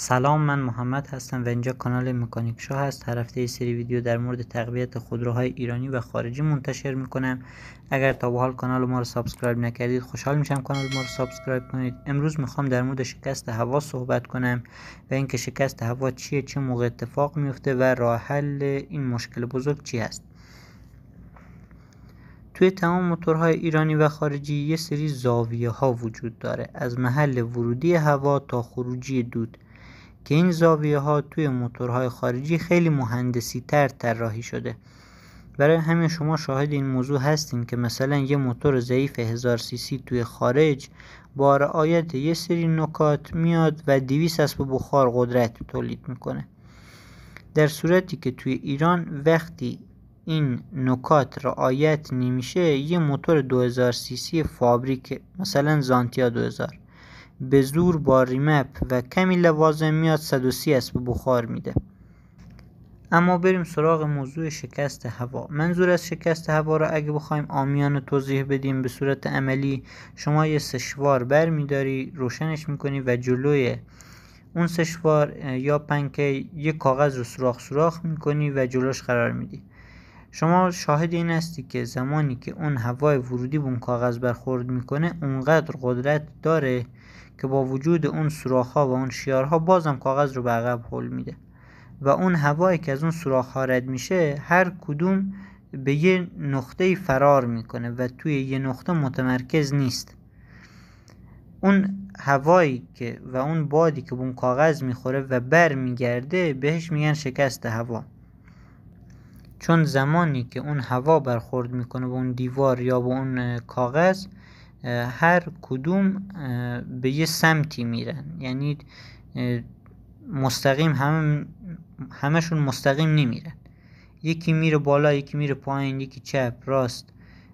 سلام من محمد هستم و اینجا کانال مکانیک شو هست هر هفته سری ویدیو در مورد تقویت خودروهای ایرانی و خارجی منتشر میکنم اگر تا به حال کانال ما رو سابسکرایب نکردید خوشحال میشم کانال ما رو سابسکرایب کنید امروز میخوام در مورد شکست هوا صحبت کنم و اینکه شکست هوا چیه چه موقع اتفاق میفته و راه حل این مشکل بزرگ چی هست توی تمام موتورهای ایرانی و خارجی یه سری زاویه ها وجود داره از محل ورودی هوا تا خروجی دود که این زاویه ها توی موتورهای خارجی خیلی مهندسی تر طراحی شده برای همین شما شاهد این موضوع هستین که مثلا یه موتور ضعیف 1000 سی سی توی خارج با رعایت یه سری نکات میاد و 200 اسب بخار قدرت تولید میکنه در صورتی که توی ایران وقتی این نکات رعایت نمیشه یه موتور 2000 سی سی فابریک مثلا زانتیا 2000 به زور با ریمپ و کمی لوازم میاد 130 اسب بخار میده اما بریم سراغ موضوع شکست هوا منظور از شکست هوا را اگه بخوایم آمیان توضیح بدیم به صورت عملی شما یه سشوار بر میداری روشنش میکنی و جلوی اون سشوار یا پنکه یه کاغذ رو سوراخ سوراخ میکنی و جلوش قرار میدی شما شاهد این هستی که زمانی که اون هوای ورودی به اون کاغذ برخورد میکنه اونقدر قدرت داره که با وجود اون ها و اون شیارها بازم کاغذ رو به عقب هل میده و اون هوایی که از اون ها رد میشه هر کدوم به یه نقطه فرار میکنه و توی یه نقطه متمرکز نیست اون هوایی که و اون بادی که به اون کاغذ میخوره و بر میگرده بهش میگن شکست هوا چون زمانی که اون هوا برخورد میکنه به اون دیوار یا به اون کاغذ هر کدوم به یه سمتی میرن یعنی مستقیم هم همشون مستقیم نمیرن یکی میره بالا یکی میره پایین یکی چپ راست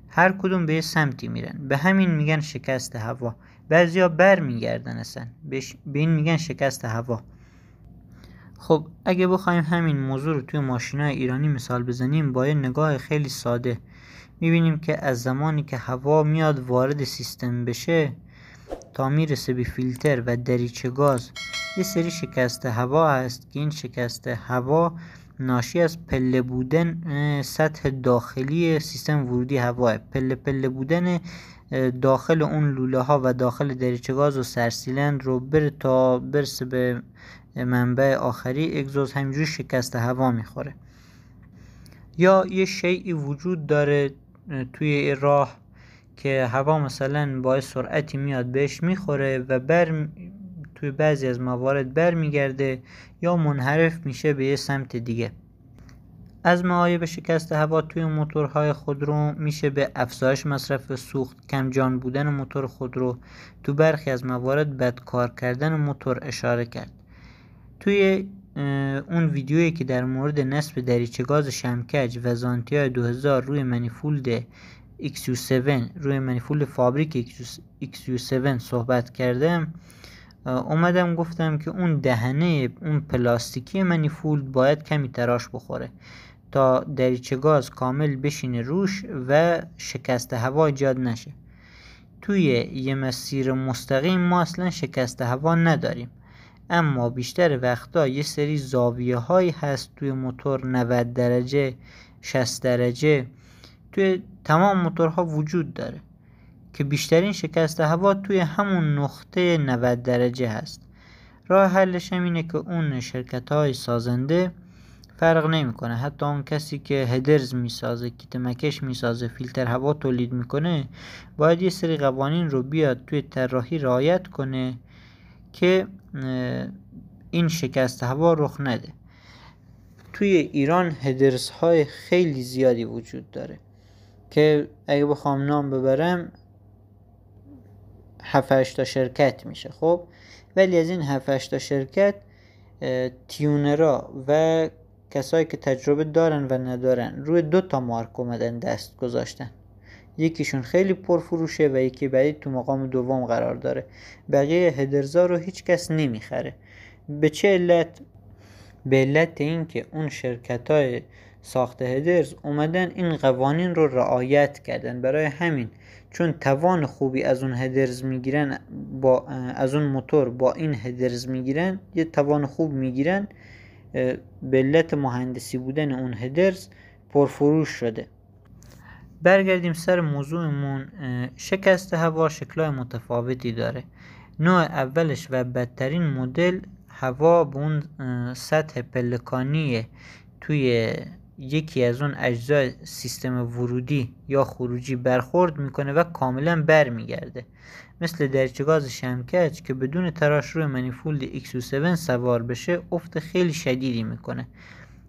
هر کدوم به یه سمتی میرن به همین میگن شکست هوا بعضیا بر میگردن اصلا به این میگن شکست هوا خب اگه بخوایم همین موضوع رو توی ماشینای ایرانی مثال بزنیم با یه نگاه خیلی ساده میبینیم که از زمانی که هوا میاد وارد سیستم بشه تا میرسه به فیلتر و دریچه گاز یه سری شکست هوا هست که این شکست هوا ناشی از پله بودن سطح داخلی سیستم ورودی هواه پله پله بودن داخل اون لوله ها و داخل دریچه گاز و سرسیلند رو بره تا برسه به منبع آخری اگزوز همجور شکست هوا میخوره یا یه شیعی وجود داره توی راه که هوا مثلا با سرعتی میاد بهش میخوره و بر توی بعضی از موارد برمیگرده یا منحرف میشه به یه سمت دیگه از معایب شکست هوا توی موتورهای خودرو میشه به افزایش مصرف سوخت کم جان بودن موتور خودرو تو برخی از موارد بدکار کردن موتور اشاره کرد توی اون ویدیویی که در مورد نصب دریچه گاز شمکج و های 2000 روی منیفولد x 7 روی منیفولد فابریک XU7 صحبت کردم اومدم گفتم که اون دهنه اون پلاستیکی منیفولد باید کمی تراش بخوره تا دریچه گاز کامل بشینه روش و شکست هوا ایجاد نشه توی یه مسیر مستقیم ما اصلا شکست هوا نداریم اما بیشتر وقتا یه سری زاویه هایی هست توی موتور 90 درجه 60 درجه توی تمام موتورها وجود داره که بیشترین شکست هوا توی همون نقطه 90 درجه هست راه حلش هم اینه که اون شرکت های سازنده فرق نمیکنه حتی اون کسی که هدرز میسازه کیت مکش میسازه فیلتر هوا تولید میکنه باید یه سری قوانین رو بیاد توی طراحی رایت کنه که این شکست هوا رخ نده توی ایران هدرس های خیلی زیادی وجود داره که اگه بخوام نام ببرم 7 تا شرکت میشه خب ولی از این 7 تا شرکت تیونرا و کسایی که تجربه دارن و ندارن روی دو تا مارک اومدن دست گذاشتن یکیشون خیلی پرفروشه و یکی بعید تو مقام دوم قرار داره بقیه هدرزا رو هیچ کس نمیخره به چه علت به علت اینکه اون شرکت های ساخت هدرز اومدن این قوانین رو رعایت کردن برای همین چون توان خوبی از اون هدرز میگیرن با از اون موتور با این هدرز میگیرن یه توان خوب میگیرن به علت مهندسی بودن اون هدرز پرفروش شده برگردیم سر موضوعمون شکست هوا شکلای متفاوتی داره نوع اولش و بدترین مدل هوا به اون سطح پلکانی توی یکی از اون اجزای سیستم ورودی یا خروجی برخورد میکنه و کاملا برمیگرده مثل درچگاز شمکچ که بدون تراش روی منیفولد X7 سوار بشه افت خیلی شدیدی میکنه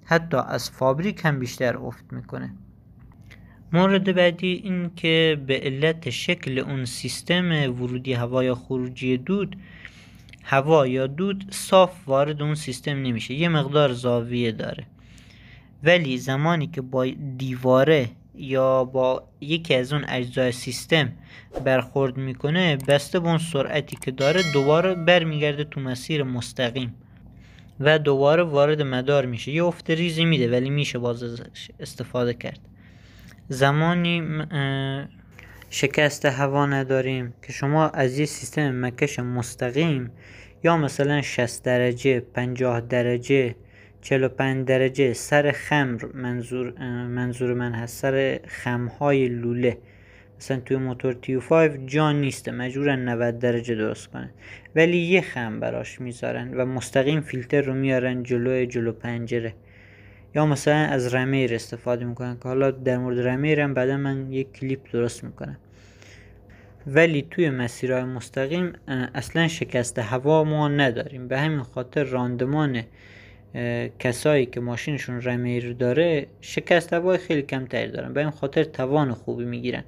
حتی از فابریک هم بیشتر افت میکنه مورد بعدی این که به علت شکل اون سیستم ورودی هوا یا خروجی دود هوا یا دود صاف وارد اون سیستم نمیشه یه مقدار زاویه داره ولی زمانی که با دیواره یا با یکی از اون اجزای سیستم برخورد میکنه بسته به اون سرعتی که داره دوباره برمیگرده تو مسیر مستقیم و دوباره وارد مدار میشه یه افت میده ولی میشه باز استفاده کرد زمانی شکست هوا نداریم که شما از یه سیستم مکش مستقیم یا مثلا 60 درجه 50 درجه 45 درجه سر خمر منظور, منظور من هست سر خمهای لوله مثلا توی موتور تیو 5 جا نیسته مجبورن 90 درجه درست کنن ولی یه خم براش میذارن و مستقیم فیلتر رو میارن جلو جلو پنجره یا مثلا از رمیر استفاده میکنن که حالا در مورد رمیر هم بعدا من یک کلیپ درست میکنم ولی توی مسیرهای مستقیم اصلا شکست هوا ما نداریم به همین خاطر راندمان کسایی که ماشینشون رمیر داره شکست هوای خیلی کمتری دارن به این خاطر توان خوبی میگیرن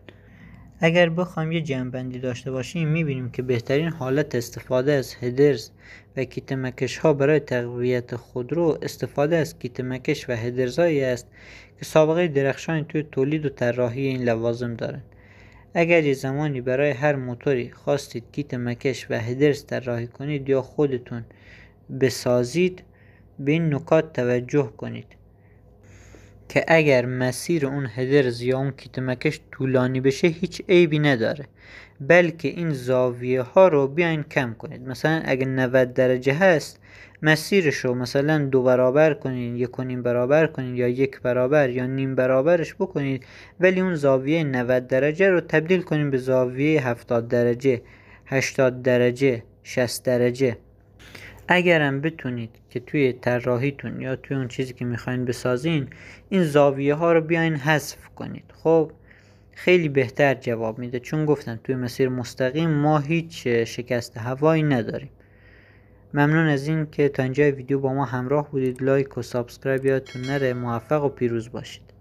اگر بخوام یه جنبندی داشته باشیم میبینیم که بهترین حالت استفاده از هدرز و کیت مکش ها برای تقویت خودرو استفاده از کیت مکش و هدرزهایی است که سابقه درخشانی توی تولید و طراحی این لوازم دارند اگر یه زمانی برای هر موتوری خواستید کیت مکش و هدرز طراحی کنید یا خودتون بسازید به این نکات توجه کنید که اگر مسیر اون هدرز یا اون کیتمکش طولانی بشه هیچ عیبی نداره بلکه این زاویه ها رو بیاین کم کنید مثلا اگه 90 درجه هست مسیرش رو مثلا دو برابر کنید یک و نیم برابر کنید یا یک برابر یا نیم برابرش بکنید ولی اون زاویه 90 درجه رو تبدیل کنید به زاویه 70 درجه 80 درجه 60 درجه اگرم بتونید که توی طراحیتون یا توی اون چیزی که میخواین بسازین این زاویه ها رو بیاین حذف کنید خب خیلی بهتر جواب میده چون گفتم توی مسیر مستقیم ما هیچ شکست هوایی نداریم ممنون از این که تا اینجا ویدیو با ما همراه بودید لایک و سابسکرایب یادتون نره موفق و پیروز باشید